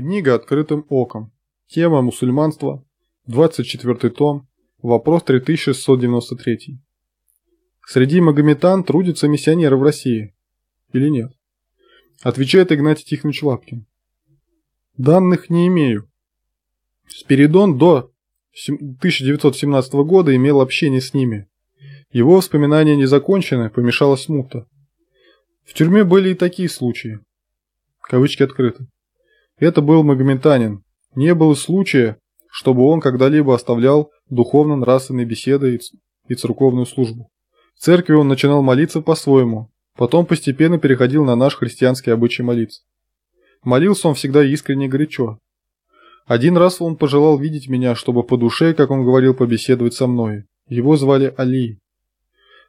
Книга «Открытым оком». Тема «Мусульманство». 24 том. Вопрос 3693. Среди магометан трудятся миссионеры в России? Или нет? Отвечает Игнатий Тихонович Лапкин. Данных не имею. Спиридон до 1917 года имел общение с ними. Его воспоминания не закончены, помешала смута. В тюрьме были и такие случаи. Кавычки открыты. Это был магометанин. Не было случая, чтобы он когда-либо оставлял духовно-нравственные беседы и церковную службу. В церкви он начинал молиться по-своему, потом постепенно переходил на наш христианский обычай молиться. Молился он всегда искренне и горячо. Один раз он пожелал видеть меня, чтобы по душе, как он говорил, побеседовать со мной. Его звали Али.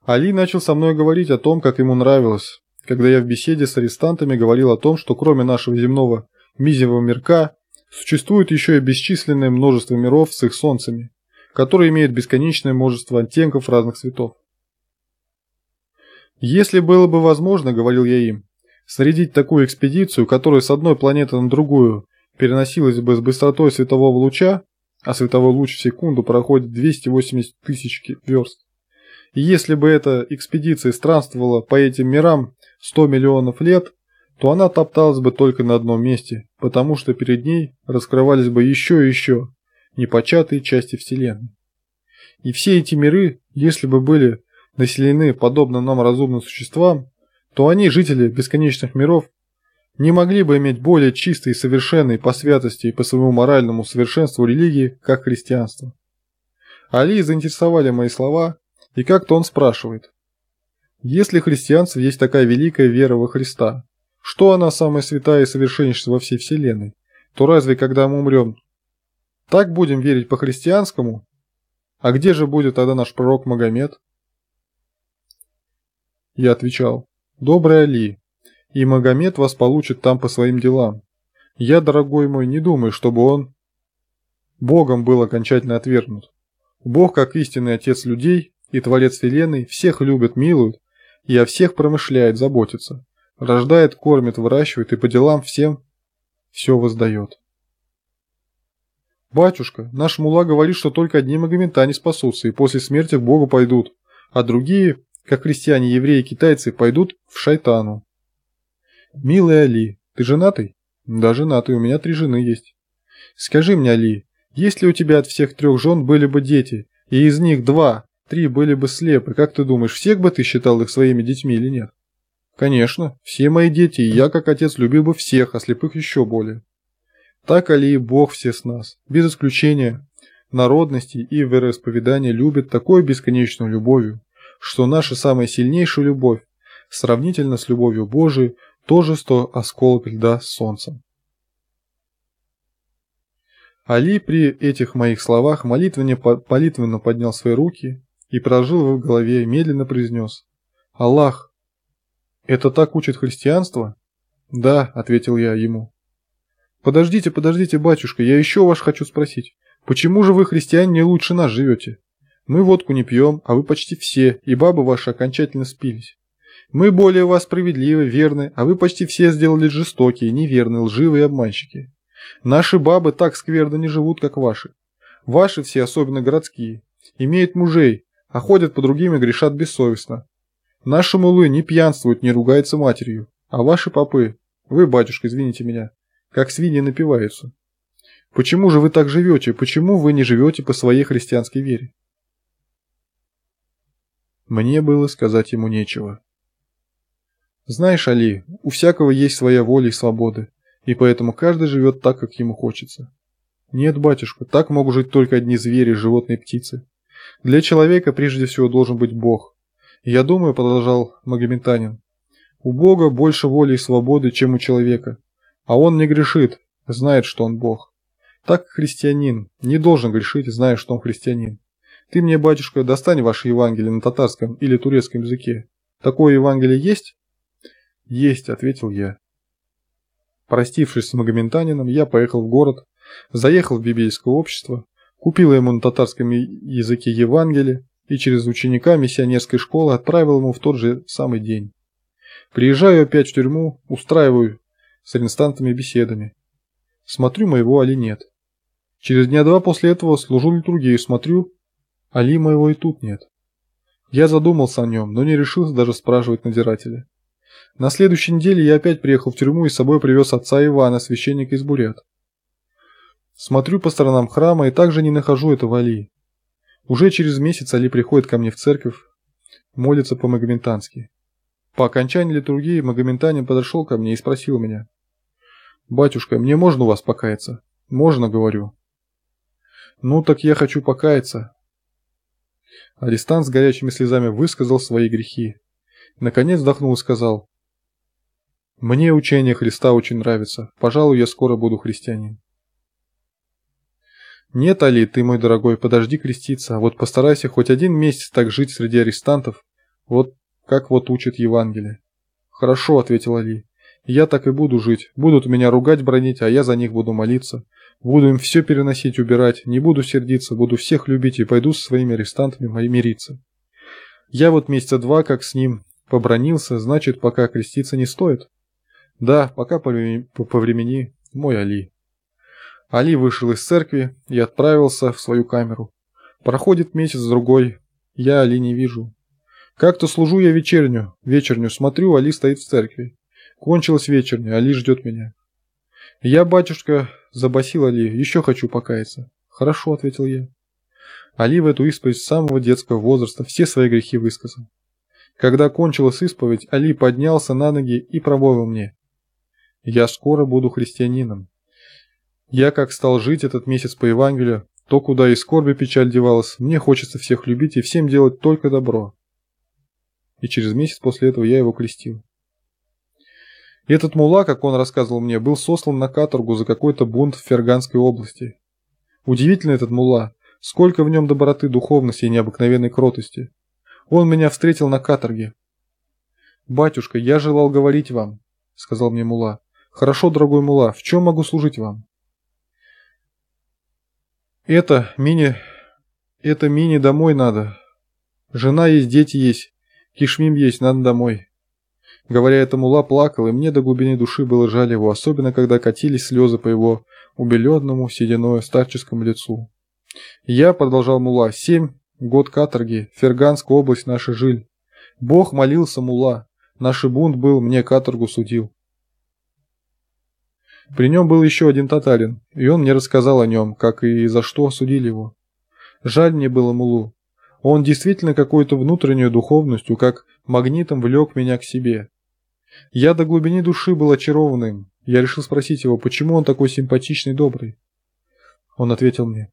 Али начал со мной говорить о том, как ему нравилось, когда я в беседе с арестантами говорил о том, что кроме нашего земного мизевого мирка, существует еще и бесчисленное множество миров с их солнцами, которые имеют бесконечное множество оттенков разных цветов. Если было бы возможно, говорил я им, снарядить такую экспедицию, которая с одной планеты на другую переносилась бы с быстротой светового луча, а световой луч в секунду проходит 280 тысяч верст. И если бы эта экспедиция странствовала по этим мирам 100 миллионов лет, то она топталась бы только на одном месте, потому что перед ней раскрывались бы еще и еще непочатые части Вселенной. И все эти миры, если бы были населены подобно нам разумным существам, то они, жители бесконечных миров, не могли бы иметь более чистой и совершенной по святости и по своему моральному совершенству религии, как христианство. Али заинтересовали мои слова, и как-то он спрашивает, если христианство есть такая великая вера во Христа, что она самая святая и совершеннейшая во всей вселенной? То разве когда мы умрем? Так будем верить по-христианскому? А где же будет тогда наш пророк Магомед? Я отвечал, добрый Али, и Магомед вас получит там по своим делам. Я, дорогой мой, не думаю, чтобы он... Богом был окончательно отвергнут. Бог, как истинный отец людей и творец вселенной, всех любит, милует и о всех промышляет, заботится. Рождает, кормит, выращивает и по делам всем все воздает. «Батюшка, наш мула говорит, что только одни магометане спасутся и после смерти к Богу пойдут, а другие, как христиане, евреи китайцы, пойдут в шайтану». «Милый Али, ты женатый?» «Да, женатый, у меня три жены есть». «Скажи мне, Али, если у тебя от всех трех жен были бы дети, и из них два, три были бы слепы, как ты думаешь, всех бы ты считал их своими детьми или нет?» Конечно, все мои дети, и я, как отец, любил бы всех, а слепых еще более. Так Али и Бог все с нас, без исключения народности и вероисповедания любит такой бесконечной любовью, что наша самая сильнейшая любовь, сравнительно с любовью Божией, тоже сто осколок льда с солнцем. Али при этих моих словах молитвенно, молитвенно поднял свои руки и прожил в голове, медленно произнес «Аллах, «Это так учит христианство?» «Да», — ответил я ему. «Подождите, подождите, батюшка, я еще вас хочу спросить. Почему же вы, христиане, не лучше нас живете? Мы водку не пьем, а вы почти все, и бабы ваши окончательно спились. Мы более вас справедливы, верны, а вы почти все сделали жестокие, неверные, лживые обманщики. Наши бабы так скверно не живут, как ваши. Ваши все, особенно городские, имеют мужей, а ходят по другим и грешат бессовестно. Наши мулы не пьянствуют, не ругаются матерью, а ваши попы, вы, батюшка, извините меня, как свиньи напиваются. Почему же вы так живете, почему вы не живете по своей христианской вере? Мне было сказать ему нечего. Знаешь, Али, у всякого есть своя воля и свобода, и поэтому каждый живет так, как ему хочется. Нет, батюшка, так могут жить только одни звери, животные птицы. Для человека прежде всего должен быть Бог, «Я думаю», — продолжал Магометанин, — «у Бога больше воли и свободы, чем у человека, а он не грешит, знает, что он Бог. Так христианин не должен грешить, зная, что он христианин. Ты мне, батюшка, достань ваше Евангелие на татарском или турецком языке. Такое Евангелие есть?» «Есть», — ответил я. Простившись с Магометанином, я поехал в город, заехал в библейское общество, купил ему на татарском языке Евангелие, и через ученика миссионерской школы отправил ему в тот же самый день. Приезжаю опять в тюрьму, устраиваю с арестантами беседами. Смотрю, моего Али нет. Через дня два после этого служу литургию, смотрю, Али моего и тут нет. Я задумался о нем, но не решился даже спрашивать надзирателя. На следующей неделе я опять приехал в тюрьму и с собой привез отца Ивана, священника из Бурят. Смотрю по сторонам храма и также не нахожу этого Али. Уже через месяц Али приходит ко мне в церковь, молится по-магометански. По окончании литургии магометанин подошел ко мне и спросил меня. «Батюшка, мне можно у вас покаяться?» «Можно, — говорю». «Ну так я хочу покаяться». Арестант с горячими слезами высказал свои грехи. Наконец вздохнул и сказал. «Мне учение Христа очень нравится. Пожалуй, я скоро буду христианин». «Нет, Али, ты мой дорогой, подожди креститься, вот постарайся хоть один месяц так жить среди арестантов, вот как вот учит Евангелие». «Хорошо», — ответил Али, — «я так и буду жить, будут меня ругать, бронить, а я за них буду молиться, буду им все переносить, убирать, не буду сердиться, буду всех любить и пойду со своими арестантами мириться». Я вот месяца два как с ним побронился, значит, пока креститься не стоит. Да, пока по, по времени, мой Али. Али вышел из церкви и отправился в свою камеру. Проходит месяц-другой, я Али не вижу. Как-то служу я вечерню, вечерню смотрю, Али стоит в церкви. Кончилась вечерня, Али ждет меня. Я, батюшка, забасил Али, еще хочу покаяться. Хорошо, ответил я. Али в эту исповедь с самого детского возраста все свои грехи высказал. Когда кончилась исповедь, Али поднялся на ноги и пробовал мне. «Я скоро буду христианином. Я как стал жить этот месяц по Евангелию, то куда и скорби печаль девалась, мне хочется всех любить и всем делать только добро. И через месяц после этого я его крестил. Этот мула, как он рассказывал мне, был сослан на каторгу за какой-то бунт в Ферганской области. Удивительно этот мула, сколько в нем доброты, духовности и необыкновенной кротости. Он меня встретил на каторге. «Батюшка, я желал говорить вам», — сказал мне мула. «Хорошо, дорогой мула, в чем могу служить вам?» Это, мини, Это мини, домой надо. Жена есть, дети есть. Кишмим есть, надо домой. Говоря это, Мула плакал, и мне до глубины души было жаль его, особенно когда катились слезы по его убеленному сединою старческому лицу. Я, продолжал Мула, семь год каторги, Ферганская область, наша жиль. Бог молился, Мула, наш бунт был, мне каторгу судил. При нем был еще один татарин, и он мне рассказал о нем, как и за что осудили его. Жаль мне было Мулу. Он действительно какой-то внутреннюю духовностью, как магнитом влек меня к себе. Я до глубины души был очарован им. Я решил спросить его, почему он такой симпатичный, добрый. Он ответил мне.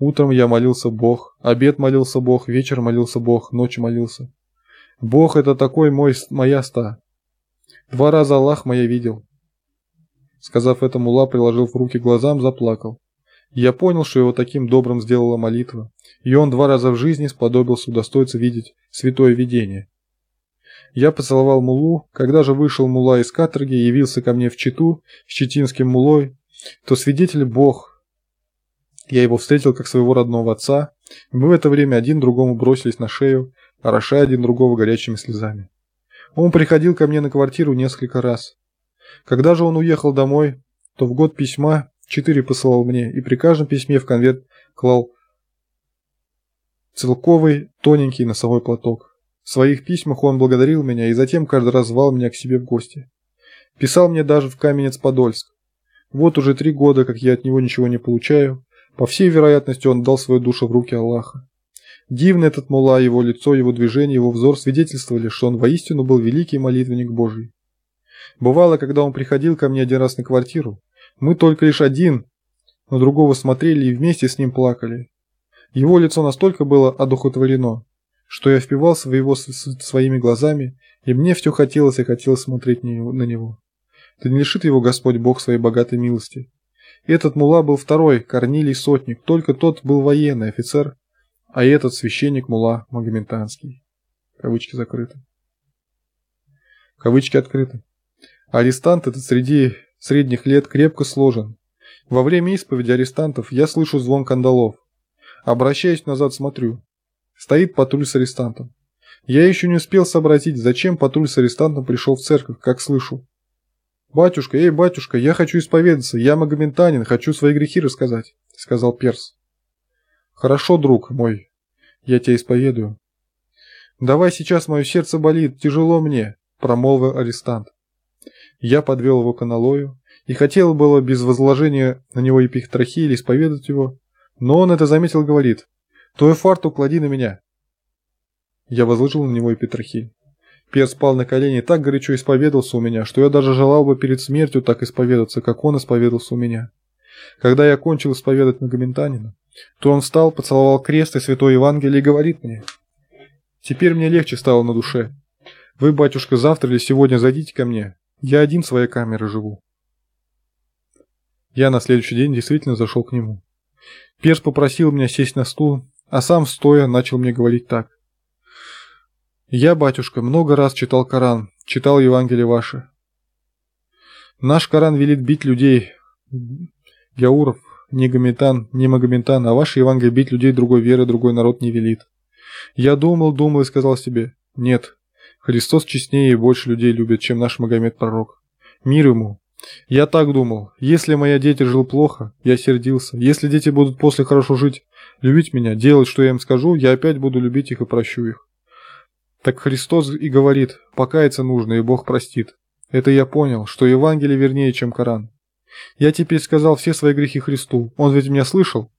Утром я молился Бог, обед молился Бог, вечер молился Бог, ночь молился. Бог это такой мой, моя ста. Два раза Аллах моя видел. Сказав это, Мула приложил в руки глазам, заплакал. Я понял, что его таким добрым сделала молитва, и он два раза в жизни сподобился удостоиться видеть святое видение. Я поцеловал Мулу, когда же вышел Мула из каторги и явился ко мне в Читу с читинским Мулой, то свидетель Бог. Я его встретил как своего родного отца, и мы в это время один другому бросились на шею, орошая один другого горячими слезами. Он приходил ко мне на квартиру несколько раз. Когда же он уехал домой, то в год письма четыре посылал мне, и при каждом письме в конверт клал целковый тоненький носовой платок. В своих письмах он благодарил меня и затем каждый раз звал меня к себе в гости. Писал мне даже в Каменец-Подольск. Вот уже три года, как я от него ничего не получаю. По всей вероятности, он дал свою душу в руки Аллаха. Дивно этот мула, его лицо, его движение, его взор свидетельствовали, что он воистину был великий молитвенник Божий. Бывало, когда он приходил ко мне один раз на квартиру, мы только лишь один на другого смотрели и вместе с ним плакали. Его лицо настолько было одухотворено, что я впивался в его своими глазами, и мне все хотелось и хотелось смотреть на него. Да не лишит его Господь Бог своей богатой милости. Этот мула был второй, Корнилий Сотник, только тот был военный офицер, а этот священник мула магометанский. Кавычки закрыты. Кавычки открыты. Арестант этот среди средних лет крепко сложен. Во время исповеди арестантов я слышу звон кандалов. Обращаясь назад, смотрю. Стоит патруль с арестантом. Я еще не успел сообразить, зачем патруль с арестантом пришел в церковь, как слышу. «Батюшка, эй, батюшка, я хочу исповедаться, я магометанин, хочу свои грехи рассказать», — сказал Перс. «Хорошо, друг мой, я тебя исповедую». «Давай сейчас, мое сердце болит, тяжело мне», — промолвил арестант. Я подвел его к аналою и хотел было без возложения на него или исповедать его, но он это заметил говорит, «Твой фартук клади на меня». Я возложил на него эпитрахиль. Пер спал на колени и так горячо исповедался у меня, что я даже желал бы перед смертью так исповедаться, как он исповедался у меня. Когда я кончил исповедать магометанина, то он встал, поцеловал крест и святой Евангелие и говорит мне, «Теперь мне легче стало на душе. Вы, батюшка, завтра или сегодня зайдите ко мне, я один в своей камере живу. Я на следующий день действительно зашел к нему. Перс попросил меня сесть на стул, а сам стоя начал мне говорить так. «Я, батюшка, много раз читал Коран, читал Евангелие ваше. Наш Коран велит бить людей, Яуров, не Гаметан, не Магометан, а ваше Евангелие бить людей другой веры, другой народ не велит. Я думал, думал и сказал себе, нет, Христос честнее и больше людей любит, чем наш Магомед-пророк. Мир ему. Я так думал. Если моя дети жил плохо, я сердился. Если дети будут после хорошо жить, любить меня, делать, что я им скажу, я опять буду любить их и прощу их. Так Христос и говорит, покаяться нужно, и Бог простит. Это я понял, что Евангелие вернее, чем Коран. Я теперь сказал все свои грехи Христу. Он ведь меня слышал?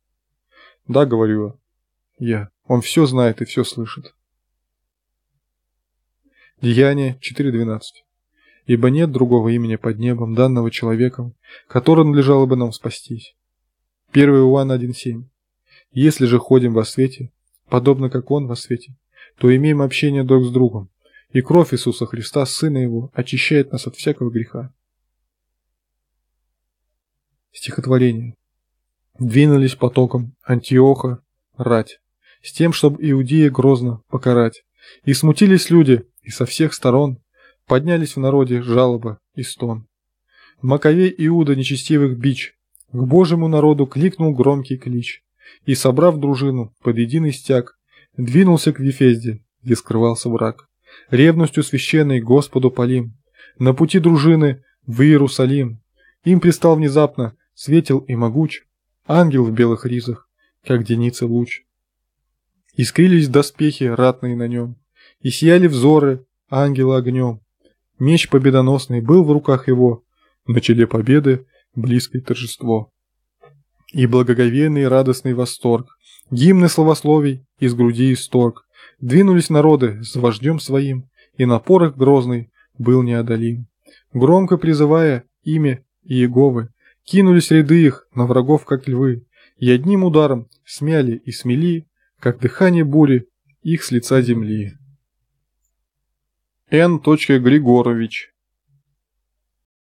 Да, говорю Я. Он все знает и все слышит. Деяние 4.12. «Ибо нет другого имени под небом, данного человеком, которое надлежало бы нам спастись». 1 Иоанна 1.7. «Если же ходим во свете, подобно как Он во свете, то имеем общение друг с другом, и кровь Иисуса Христа, Сына Его, очищает нас от всякого греха». Стихотворение. Двинулись потоком Антиоха, рать, с тем, чтобы Иудея грозно покарать. И смутились люди, и со всех сторон поднялись в народе жалоба и стон. В Маковей Иуда нечестивых бич, к божьему народу кликнул громкий клич, и, собрав дружину под единый стяг, двинулся к Вифезде, где скрывался враг. Ревностью священной Господу полим, на пути дружины в Иерусалим. Им пристал внезапно, светил и могуч, ангел в белых ризах, как деницы луч. Искрились доспехи ратные на нем, и сияли взоры ангела огнем. Меч победоносный был в руках его, на челе победы близкое торжество. И благоговенный радостный восторг, гимны словословий из груди исторг. Двинулись народы с вождем своим, и напорах грозный был неодолим. Громко призывая имя Иеговы, кинулись ряды их на врагов, как львы, и одним ударом смяли и смели, как дыхание бури, их с лица земли. Н. Григорович,